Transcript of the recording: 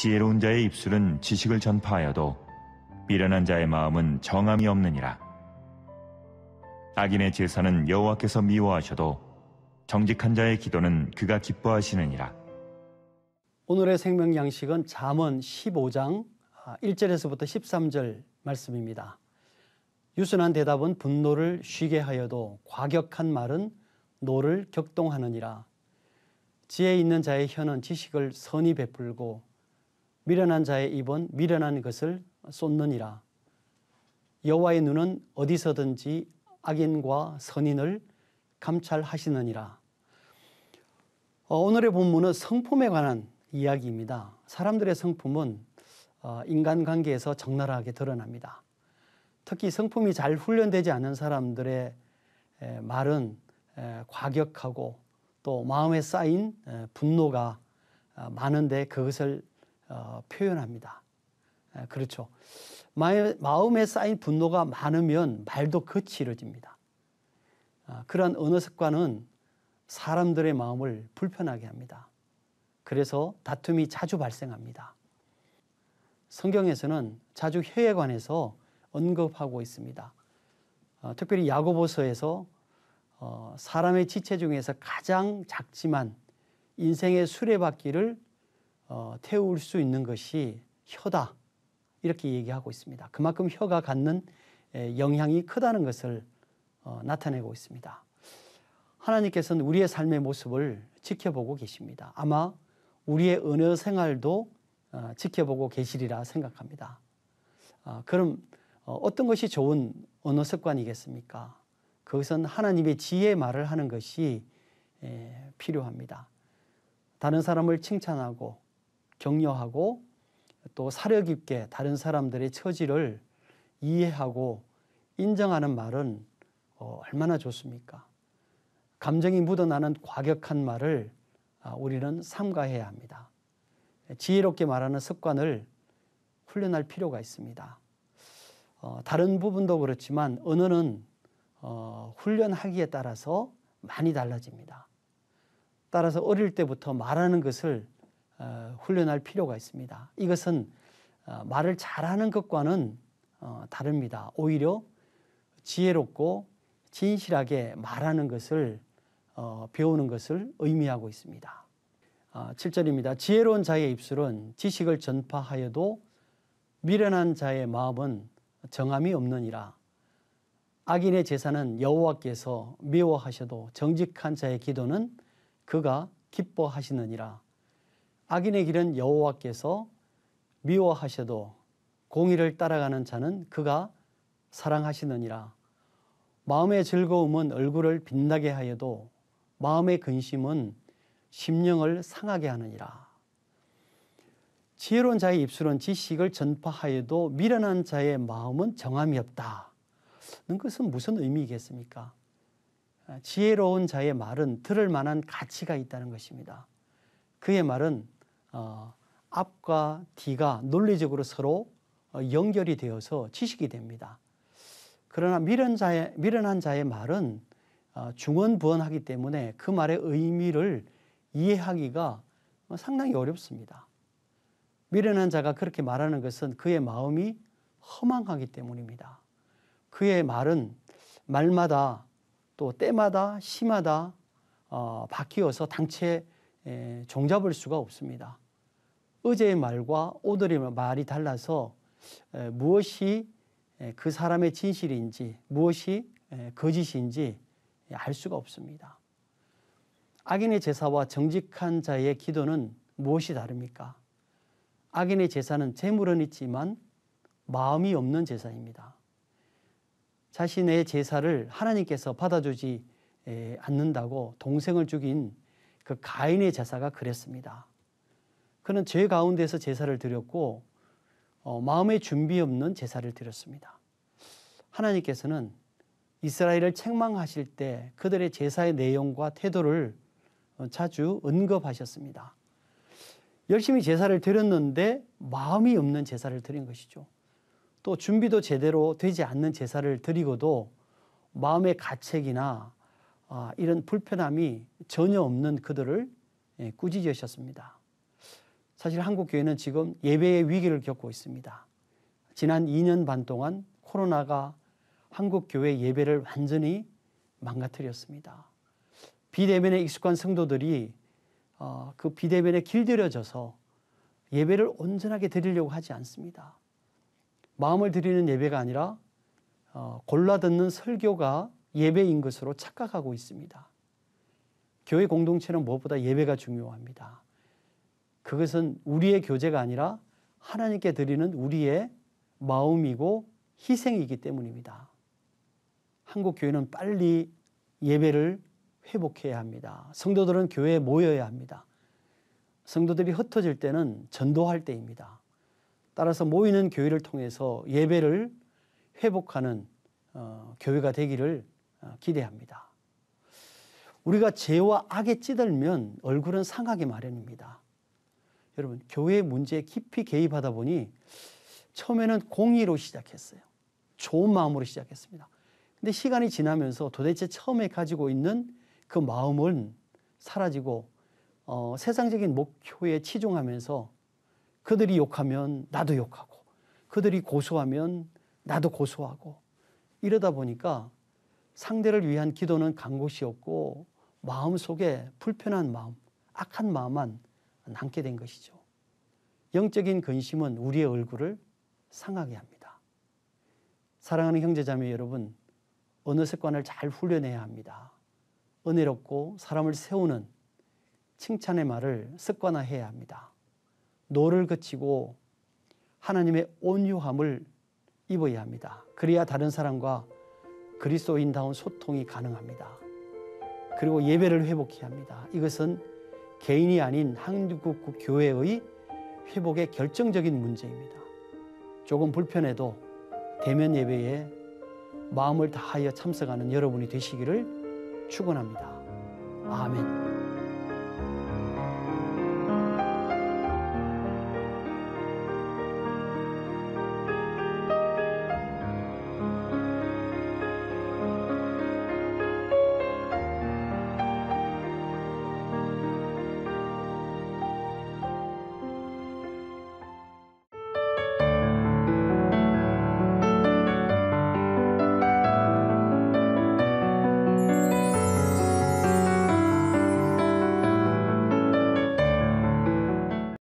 지혜로운 자의 입술은 지식을 전파하여도 미련한 자의 마음은 정함이 없느니라. 악인의 제사는 여호와께서 미워하셔도 정직한 자의 기도는 그가 기뻐하시느니라. 오늘의 생명 양식은 잠언 15장 1절에서부터 아, 13절 말씀입니다. 유순한 대답은 분노를 쉬게 하여도 과격한 말은 노를 격동하느니라. 지혜 있는 자의 혀는 지식을 선이 베풀고 미련한 자의 입은 미련한 것을 쏟느니라. 여호와의 눈은 어디서든지 악인과 선인을 감찰하시느니라. 어, 오늘의 본문은 성품에 관한 이야기입니다. 사람들의 성품은 어, 인간관계에서 적나라하게 드러납니다. 특히 성품이 잘 훈련되지 않은 사람들의 말은 과격하고 또 마음에 쌓인 분노가 어, 많은데 그것을 어, 표현합니다. 예, 그렇죠. 마음에 쌓인 분노가 많으면 말도 거칠어집니다. 아, 그러한 언어 습관은 사람들의 마음을 불편하게 합니다. 그래서 다툼이 자주 발생합니다. 성경에서는 자주 혀에 관해서 언급하고 있습니다. 어, 특별히 야고보서에서 어, 사람의 지체 중에서 가장 작지만 인생의 수레바퀴를 어, 태울 수 있는 것이 혀다 이렇게 얘기하고 있습니다. 그만큼 혀가 갖는 영향이 크다는 것을 어, 나타내고 있습니다. 하나님께서는 우리의 삶의 모습을 지켜보고 계십니다. 아마 우리의 언어 생활도 어, 지켜보고 계시리라 생각합니다. 아, 어, 그럼 어떤 것이 좋은 언어 습관이겠습니까? 그것은 하나님의 지혜 말을 하는 것이 에, 필요합니다. 다른 사람을 칭찬하고 격려하고 또 사려 깊게 다른 사람들의 처지를 이해하고 인정하는 말은 어, 얼마나 좋습니까? 감정이 묻어나는 과격한 말을 아, 우리는 삼가해야 합니다. 지혜롭게 말하는 습관을 훈련할 필요가 있습니다. 어, 다른 부분도 그렇지만 언어는 어, 훈련하기에 따라서 많이 달라집니다. 따라서 어릴 때부터 말하는 것을 어, 훈련할 필요가 있습니다. 이것은 어, 말을 잘하는 것과는 어, 다릅니다. 오히려 지혜롭고 진실하게 말하는 것을 배우는 것을 의미하고 있습니다. 7절입니다. 지혜로운 자의 입술은 지식을 전파하여도 미련한 자의 마음은 정함이 없느니라. 악인의 제사는 여호와께서 미워하셔도 정직한 자의 기도는 그가 기뻐하시느니라. 악인의 길은 여호와께서 미워하셔도 공의를 따라가는 자는 그가 사랑하시느니라. 마음의 즐거움은 얼굴을 빛나게 하여도 마음의 근심은 심령을 상하게 하느니라. 지혜로운 자의 입술은 지식을 전파하여도 미련한 자의 마음은 정함이 없다. 는 것은 무슨 의미이겠습니까? 지혜로운 자의 말은 들을 만한 가치가 있다는 것입니다. 그의 말은 어, 앞과 뒤가 논리적으로 서로 어, 연결이 되어서 지식이 됩니다. 그러나 미련 자의, 미련한 자의 말은 어, 중언부언하기 때문에 그 말의 의미를 이해하기가 어, 상당히 어렵습니다. 미련한 자가 그렇게 말하는 것은 그의 마음이 허망하기 때문입니다. 그의 말은 말마다 또 때마다 시마다 어, 바뀌어서 당체 종잡을 수가 없습니다. 어제의 말과 오늘의 말이 달라서 무엇이 그 사람의 진실인지 무엇이 거짓인지 알 수가 없습니다. 악인의 제사와 정직한 자의 기도는 무엇이 다릅니까? 악인의 제사는 재물은 있지만 마음이 없는 제사입니다. 자신의 제사를 하나님께서 받아주지 않는다고 동생을 죽인 그 가인의 제사가 그랬습니다. 그는 죄 가운데서 제사를 드렸고 어, 마음의 준비 없는 제사를 드렸습니다. 하나님께서는 이스라엘을 책망하실 때 그들의 제사의 내용과 태도를 어, 자주 언급하셨습니다. 열심히 제사를 드렸는데 마음이 없는 제사를 드린 것이죠. 또 준비도 제대로 되지 않는 제사를 드리고도 마음의 가책이나 아, 이런 불편함이 전혀 없는 그들을 예, 꾸짖으셨습니다. 사실 한국 교회는 지금 예배의 위기를 겪고 있습니다. 지난 2년 반 동안 코로나가 한국 교회 예배를 완전히 망가뜨렸습니다. 비대면에 익숙한 성도들이 어, 그 비대면에 길들여져서 예배를 온전하게 드리려고 하지 않습니다. 마음을 드리는 예배가 아니라 어, 골라 듣는 설교가 예배인 것으로 착각하고 있습니다. 교회 공동체는 무엇보다 예배가 중요합니다. 그것은 우리의 교제가 아니라 하나님께 드리는 우리의 마음이고 희생이기 때문입니다. 한국 교회는 빨리 예배를 회복해야 합니다. 성도들은 교회에 모여야 합니다. 성도들이 흩어질 때는 전도할 때입니다. 따라서 모이는 교회를 통해서 예배를 회복하는 어, 교회가 되기를 어, 기대합니다. 우리가 죄와 악에 찌들면 얼굴은 상하기 마련입니다. 여러분, 교회 문제에 깊이 개입하다 보니 처음에는 공의로 시작했어요. 좋은 마음으로 시작했습니다. 근데 시간이 지나면서 도대체 처음에 가지고 있는 그 마음은 사라지고 어, 세상적인 목표에 치중하면서 그들이 욕하면 나도 욕하고 그들이 고소하면 나도 고소하고 이러다 보니까 상대를 위한 기도는 간곳이었고 마음속에 불편한 마음, 악한 마음만 남게 된 것이죠. 영적인 근심은 우리의 얼굴을 상하게 합니다. 사랑하는 형제자매 여러분, 언어 습관을 잘 훈련해야 합니다. 은혜롭고 사람을 세우는 칭찬의 말을 습관화해야 합니다. 노를 그치고 하나님의 온유함을 입어야 합니다. 그래야 다른 사람과 그리스도인다운 소통이 가능합니다. 그리고 예배를 회복해야 합니다. 이것은 개인이 아닌 한국 교회의 회복의 결정적인 문제입니다. 조금 불편해도 대면 예배에 마음을 다하여 참석하는 여러분이 되시기를 축원합니다. 아멘.